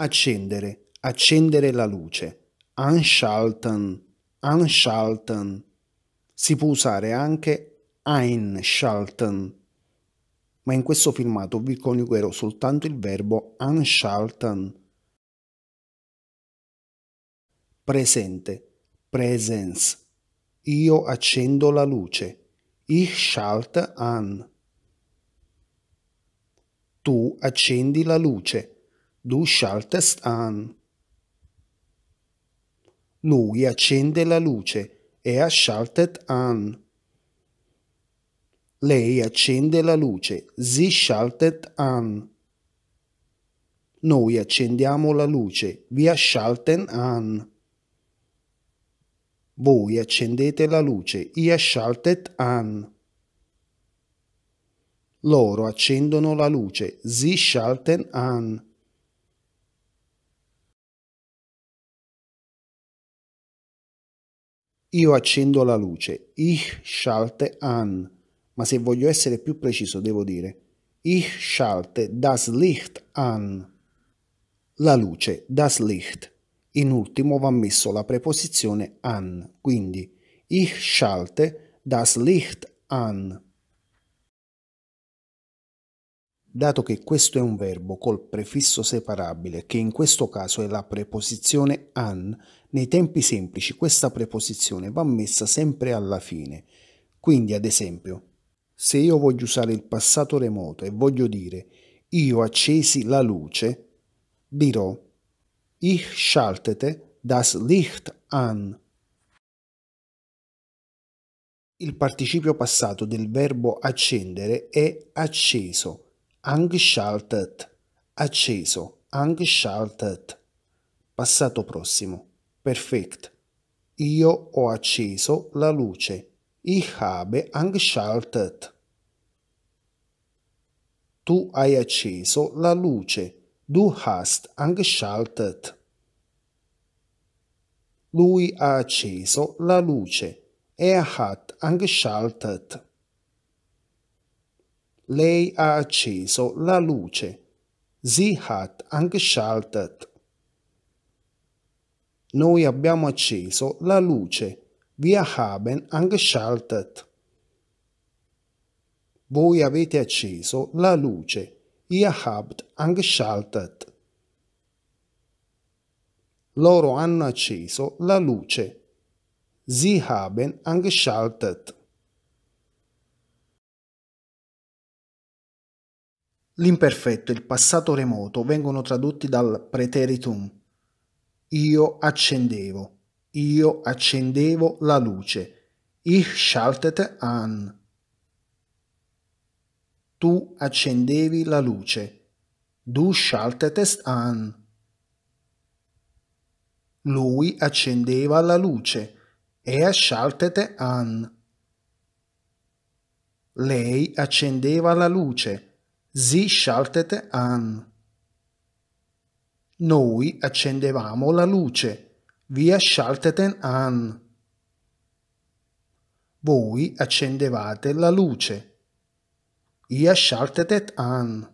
accendere, accendere la luce. Anschalten, anschalten. Si può usare anche einschalten, ma in questo filmato vi coniugherò soltanto il verbo anschalten. Presente, presence. Io accendo la luce. Ich schalte an. Tu accendi la luce Du schaltest an. Lui accende la luce. Er schaltet an. Lei accende la luce. Sie schaltet an. Noi accendiamo la luce. Wir schalten an. Voi accendete la luce. Ihr schaltet an. Loro accendono la luce. Sie schalten an. Io accendo la luce. Ich schalte an. Ma se voglio essere più preciso devo dire Ich schalte das Licht an. La luce, das Licht. In ultimo va messo la preposizione an, quindi Ich schalte das Licht an. Dato che questo è un verbo col prefisso separabile, che in questo caso è la preposizione an, nei tempi semplici questa preposizione va messa sempre alla fine. Quindi, ad esempio, se io voglio usare il passato remoto e voglio dire io accesi la luce, dirò ich schaltete das Licht an. Il participio passato del verbo accendere è acceso angeschaltet, acceso, angeschaltet, passato prossimo, perfekt. Io ho acceso la luce. Ich habe angeschaltet. Tu hai acceso la luce. Du hast angeschaltet. Lui ha acceso la luce. Er hat angeschaltet. Lei ha acceso la luce. Sie hat angeschaltet. Noi abbiamo acceso la luce. Wir haben angeschaltet. Voi avete acceso la luce. Ihr habt angeschaltet. Loro hanno acceso la luce. Sie haben angeschaltet. L'imperfetto e il passato remoto vengono tradotti dal preteritum. Io accendevo, io accendevo la luce. Ich schaltete an. Tu accendevi la luce. Du schaltetest an. Lui accendeva la luce. Er schaltete an. Lei accendeva la luce. Sie schaltete an. Noi accendevamo la luce. Wir schalteten an. Voi accendevate la luce. Ihr schaltetet an.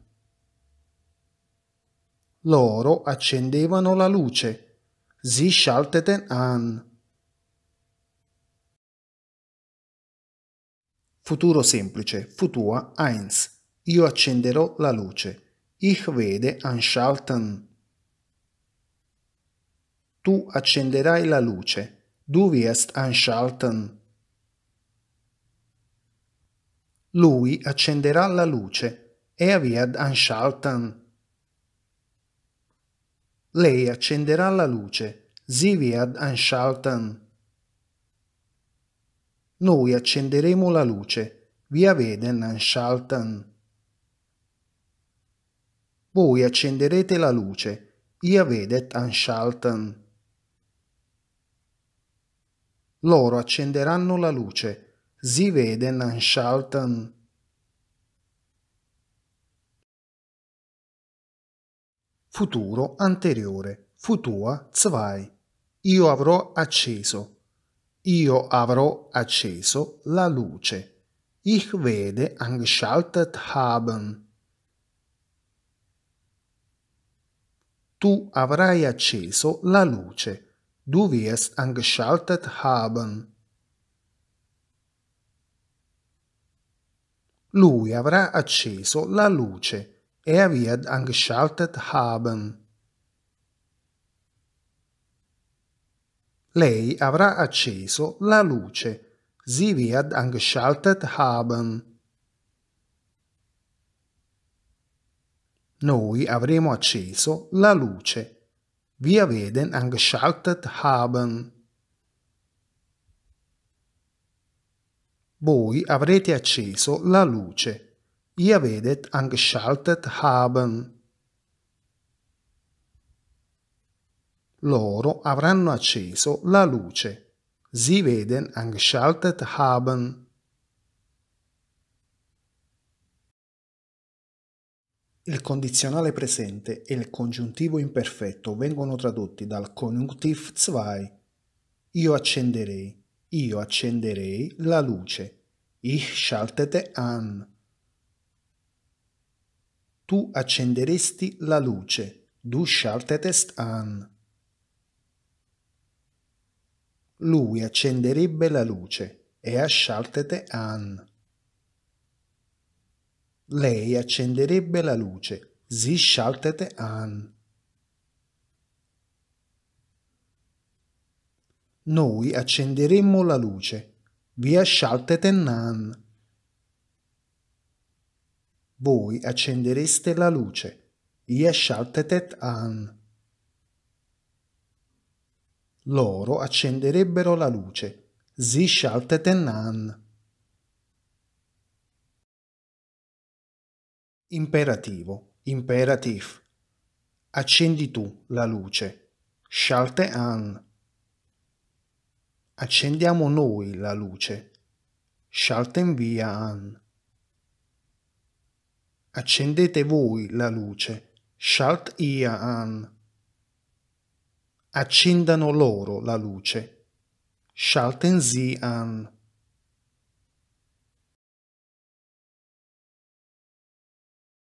Loro accendevano la luce. Sie schalteten an. Futuro semplice, Futua 1. Io accenderò la luce. Ich werde anschalten. Tu accenderai la luce. Du wirst anschalten. Lui accenderà la luce. Er wird anschalten. Lei accenderà la luce. Sie wird anschalten. Noi accenderemo la luce. Wir werden anschalten voi accenderete la luce, ia vedet anschalten. Loro accenderanno la luce, si veden anschalten. Futuro anteriore, futua zwei. Io avrò acceso. Io avrò acceso la luce. Ich werde angeschaltet haben. tu avrai acceso la luce. Du wirst angeschaltet haben. Lui avrà acceso la luce. Er wird angeschaltet haben. Lei avrà acceso la luce. Sie wird angeschaltet haben. noi avremo acceso la luce. Wir werden angeschaltet haben. Voi avrete acceso la luce. Ihr werdet angeschaltet haben. Loro avranno acceso la luce. Sie werden angeschaltet haben. Il condizionale presente e il congiuntivo imperfetto vengono tradotti dal Konjunktiv 2. Io accenderei, io accenderei la luce. Ich schaltete an. Tu accenderesti la luce. Du schaltetest an. Lui accenderebbe la luce. Er schaltete an. Lei accenderebbe la luce. Sie schaltete an. Noi accenderemmo la luce. Wir schalteten an. Voi accendereste la luce. Ihr schaltetet an. Loro accenderebbero la luce. Sie schalteten an. Imperativo, imperativ. Accendi tu la luce. Schalte an. Accendiamo noi la luce. Schalten via an. Accendete voi la luce. Schalt ia an. Accendano loro la luce. Schalten sie an.